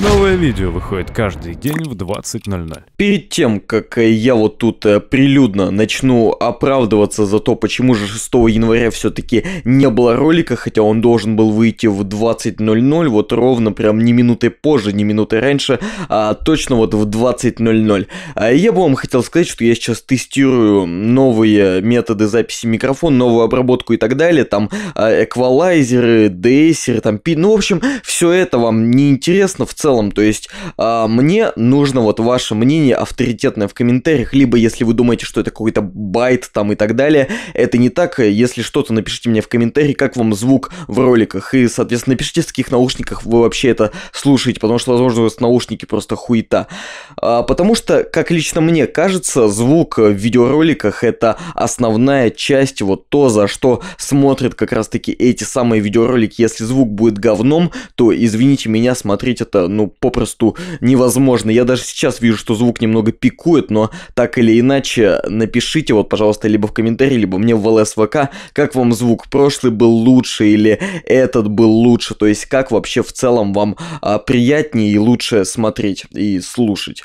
Новое видео выходит каждый день в 20.00. Перед тем, как э, я вот тут э, прилюдно начну оправдываться за то, почему же 6 января все-таки не было ролика, хотя он должен был выйти в 20.00, вот ровно прям не минуты позже, не минуты раньше, а точно вот в 20.00. А я бы вам хотел сказать, что я сейчас тестирую новые методы записи микрофон, новую обработку и так далее, там э, эквалайзеры, дейсеры, там пи... Ну, в общем, все это вам не интересно в целом целом. То есть э, мне нужно вот ваше мнение авторитетное в комментариях, либо если вы думаете, что это какой-то байт там и так далее, это не так. Если что-то, напишите мне в комментарии, как вам звук в роликах. И, соответственно, напишите, в каких наушниках вы вообще это слушаете, потому что, возможно, у вас наушники просто хуета. Э, потому что, как лично мне кажется, звук в видеороликах это основная часть, вот то, за что смотрят как раз-таки эти самые видеоролики. Если звук будет говном, то, извините меня, смотреть это, ну, попросту невозможно. Я даже сейчас вижу, что звук немного пикует, но так или иначе, напишите вот, пожалуйста, либо в комментарии, либо мне в ЛС ВК, как вам звук прошлый был лучше или этот был лучше, то есть как вообще в целом вам а, приятнее и лучше смотреть и слушать.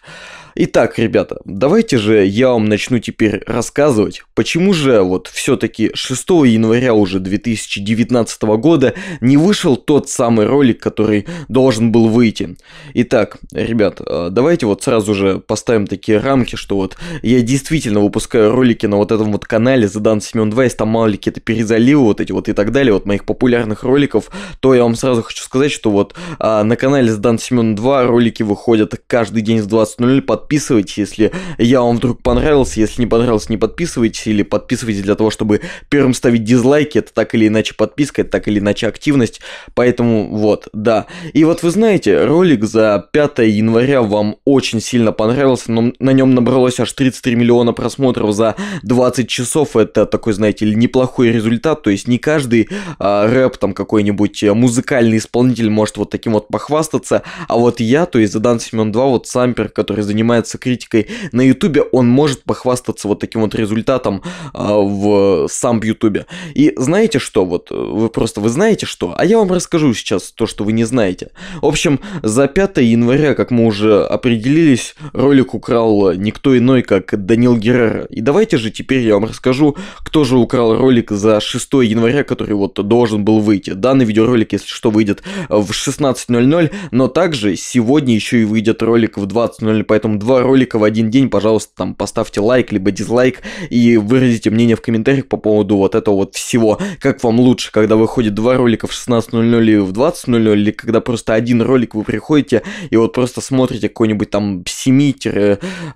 Итак, ребята, давайте же я вам начну теперь рассказывать, почему же вот все-таки 6 января уже 2019 года не вышел тот самый ролик, который должен был выйти. Итак, ребят, э, давайте вот сразу же поставим такие рамки, что вот я действительно выпускаю ролики на вот этом вот канале Задан Семен 2, если там мало ли какие-то перезаливы вот эти вот и так далее, вот моих популярных роликов, то я вам сразу хочу сказать, что вот а, на канале Задан Семен 2 ролики выходят каждый день с 20.00, под подписывайтесь, если я вам вдруг понравился, если не понравился, не подписывайтесь, или подписывайтесь для того, чтобы первым ставить дизлайки, это так или иначе подписка, это так или иначе активность, поэтому вот, да. И вот вы знаете, ролик за 5 января вам очень сильно понравился, но на нем набралось аж 33 миллиона просмотров за 20 часов, это такой, знаете ли, неплохой результат, то есть не каждый а, рэп там какой-нибудь э, музыкальный исполнитель может вот таким вот похвастаться, а вот я, то есть за Дан Семен 2, вот сампер, который занимает занимается критикой на Ютубе, он может похвастаться вот таким вот результатом а, в сам Ютубе. И знаете что, вот вы просто, вы знаете что? А я вам расскажу сейчас то, что вы не знаете. В общем, за 5 января, как мы уже определились, ролик украл никто иной, как Данил Геррера. И давайте же теперь я вам расскажу, кто же украл ролик за 6 января, который вот должен был выйти. Данный видеоролик, если что, выйдет в 16.00, но также сегодня еще и выйдет ролик в 20.00, поэтому два ролика в один день, пожалуйста, там поставьте лайк, либо дизлайк и выразите мнение в комментариях по поводу вот этого вот всего. Как вам лучше, когда выходит два ролика в 16.00 и в 20.00, или когда просто один ролик вы приходите и вот просто смотрите какой-нибудь там 7,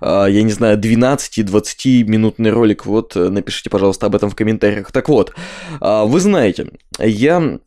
а, я не знаю, 12-20 минутный ролик. Вот э, напишите, пожалуйста, об этом в комментариях. Так вот, а, вы знаете, я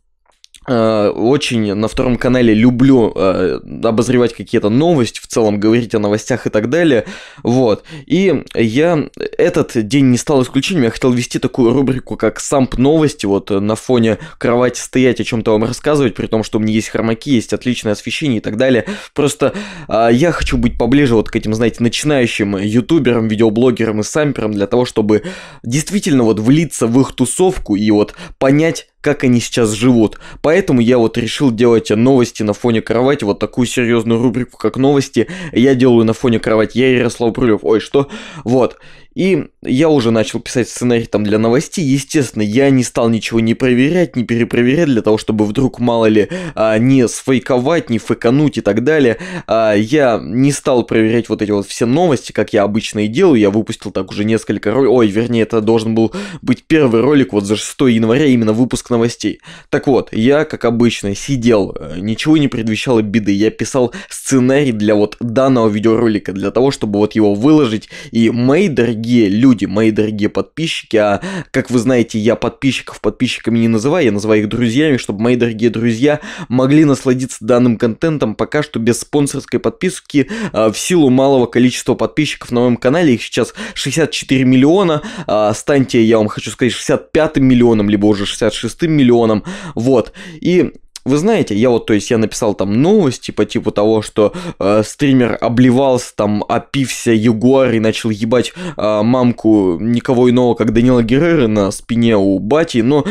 Э, очень на втором канале люблю э, обозревать какие-то новости, в целом говорить о новостях и так далее. Вот. И я этот день не стал исключением. Я хотел вести такую рубрику, как самп новости. Вот э, на фоне кровати стоять, о чем-то вам рассказывать, при том, что у меня есть хромаки, есть отличное освещение и так далее. Просто э, я хочу быть поближе вот к этим, знаете, начинающим ютуберам, видеоблогерам и самперам для того, чтобы действительно вот влиться в их тусовку и вот понять как они сейчас живут. Поэтому я вот решил делать новости на фоне кровати, вот такую серьезную рубрику, как новости, я делаю на фоне кровати. Я Ярослав Брылев, ой, что? Вот. И я уже начал писать сценарий там для новостей. Естественно, я не стал ничего не проверять, не перепроверять, для того, чтобы вдруг, мало ли, а, не сфейковать, не фейкануть и так далее. А, я не стал проверять вот эти вот все новости, как я обычно и делаю. Я выпустил так уже несколько роликов. Ой, вернее, это должен был быть первый ролик вот за 6 января, именно выпуск новостей. Так вот, я, как обычно, сидел, э, ничего не предвещало беды. Я писал сценарий для вот данного видеоролика, для того, чтобы вот его выложить. И мои дорогие дорогие люди, мои дорогие подписчики, а как вы знаете, я подписчиков подписчиками не называю, я называю их друзьями, чтобы мои дорогие друзья могли насладиться данным контентом пока что без спонсорской подписки а, в силу малого количества подписчиков на моем канале, их сейчас 64 миллиона, а, станьте, я вам хочу сказать, 65 миллионом, либо уже 66 миллионом, вот, и вы знаете, я вот, то есть, я написал там новости по типу типа того, что э, стример обливался, там, опився Ягуар и начал ебать э, мамку никого иного, как Данила Геррера на спине у Бати, но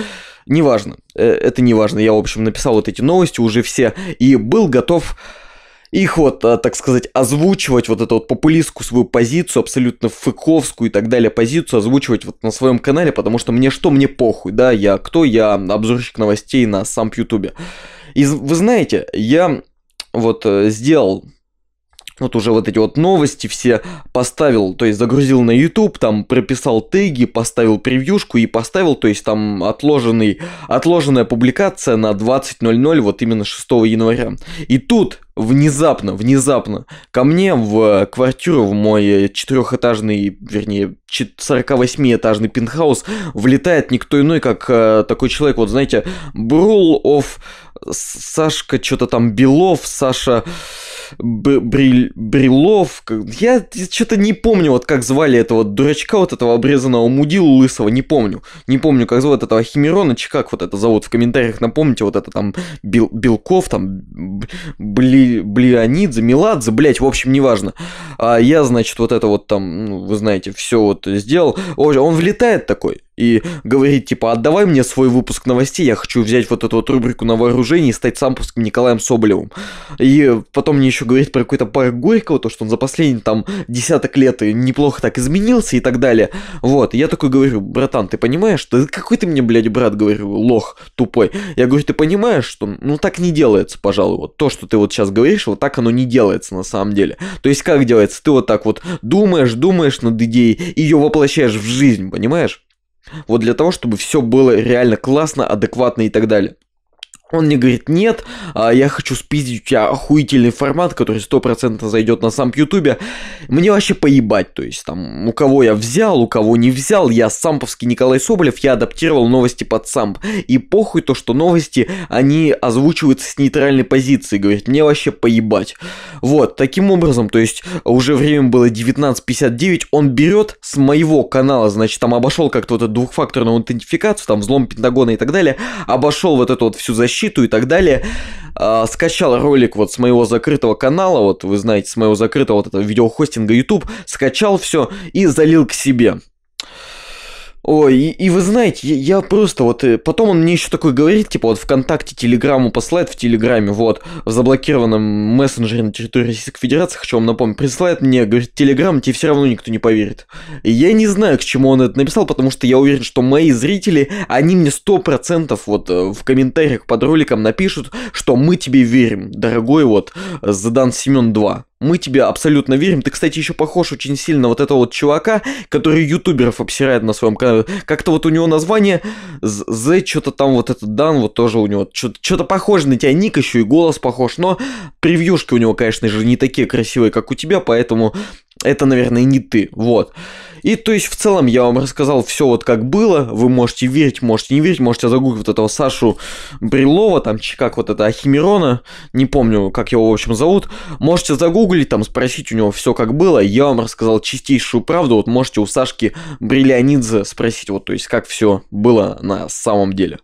неважно, э, это неважно. Я, в общем, написал вот эти новости уже все и был готов их вот, а, так сказать, озвучивать, вот эту вот популистскую свою позицию, абсолютно фыковскую и так далее позицию, озвучивать вот на своем канале, потому что мне что, мне похуй, да, я кто, я обзорщик новостей на сам Ютубе. И вы знаете, я вот э, сделал вот уже вот эти вот новости все поставил, то есть загрузил на YouTube, там прописал теги, поставил превьюшку и поставил, то есть там отложенный, отложенная публикация на 20.00, вот именно 6 января. И тут внезапно, внезапно ко мне в квартиру, в мой четырехэтажный, вернее, 48-этажный пентхаус влетает никто иной, как э, такой человек, вот знаете, Брул оф Сашка, что-то там Белов, Саша... Бриль, Брилов. Я что-то не помню, вот как звали этого дурачка, вот этого обрезанного мудила лысого, не помню. Не помню, как зовут этого Химирона, как вот это зовут. В комментариях напомните, вот это там Бел, Белков, там Бли, Блионидзе, Меладзе, блять, в общем, неважно. А я, значит, вот это вот там, ну, вы знаете, все вот сделал. Он влетает такой, и говорит, типа, отдавай мне свой выпуск новостей, я хочу взять вот эту вот рубрику на вооружение и стать сампуском Николаем Соболевым. И потом мне еще говорит про какой-то парк Горького, то, что он за последние там десяток лет и неплохо так изменился и так далее. Вот, я такой говорю, братан, ты понимаешь, да какой ты мне, блядь, брат, говорю, лох тупой. Я говорю, ты понимаешь, что ну так не делается, пожалуй, вот то, что ты вот сейчас говоришь, вот так оно не делается на самом деле. То есть как делается? Ты вот так вот думаешь, думаешь над идеей, ее воплощаешь в жизнь, понимаешь? Вот для того, чтобы все было реально классно, адекватно и так далее. Он мне говорит, нет, а, я хочу спиздить у тебя охуительный формат, который стопроцентно зайдет на сам Ютубе. Мне вообще поебать, то есть там, у кого я взял, у кого не взял. Я самповский Николай Соболев, я адаптировал новости под самп. И похуй то, что новости, они озвучиваются с нейтральной позиции. Говорит, мне вообще поебать. Вот, таким образом, то есть уже время было 19.59, он берет с моего канала, значит, там обошел как-то вот эту двухфакторную аутентификацию, там взлом Пентагона и так далее, обошел вот эту вот всю защиту, защиту и так далее. А, скачал ролик вот с моего закрытого канала, вот вы знаете, с моего закрытого вот этого видеохостинга YouTube, скачал все и залил к себе. Ой, и, и вы знаете, я, я просто вот... Э, потом он мне еще такой говорит, типа вот ВКонтакте, Телеграмму посылает в Телеграме, вот, в заблокированном мессенджере на территории Российской Федерации, хочу вам напомнить, присылает мне, говорит, Телеграм, тебе все равно никто не поверит. И я не знаю, к чему он это написал, потому что я уверен, что мои зрители, они мне сто процентов вот э, в комментариях под роликом напишут, что мы тебе верим, дорогой вот э, Задан Семен 2 мы тебе абсолютно верим. Ты, кстати, еще похож очень сильно вот этого вот чувака, который ютуберов обсирает на своем канале. Как-то вот у него название Z, что-то там вот этот Дан, вот тоже у него что-то похоже на тебя, ник еще и голос похож, но превьюшки у него, конечно же, не такие красивые, как у тебя, поэтому это, наверное, не ты, вот. И то есть в целом я вам рассказал все вот как было, вы можете верить, можете не верить, можете загуглить вот этого Сашу Брилова, там, как вот это, Ахимирона, не помню, как его, в общем, зовут, можете загуглить, там, спросить у него все как было, я вам рассказал чистейшую правду, вот можете у Сашки Бриллианидзе спросить, вот, то есть как все было на самом деле.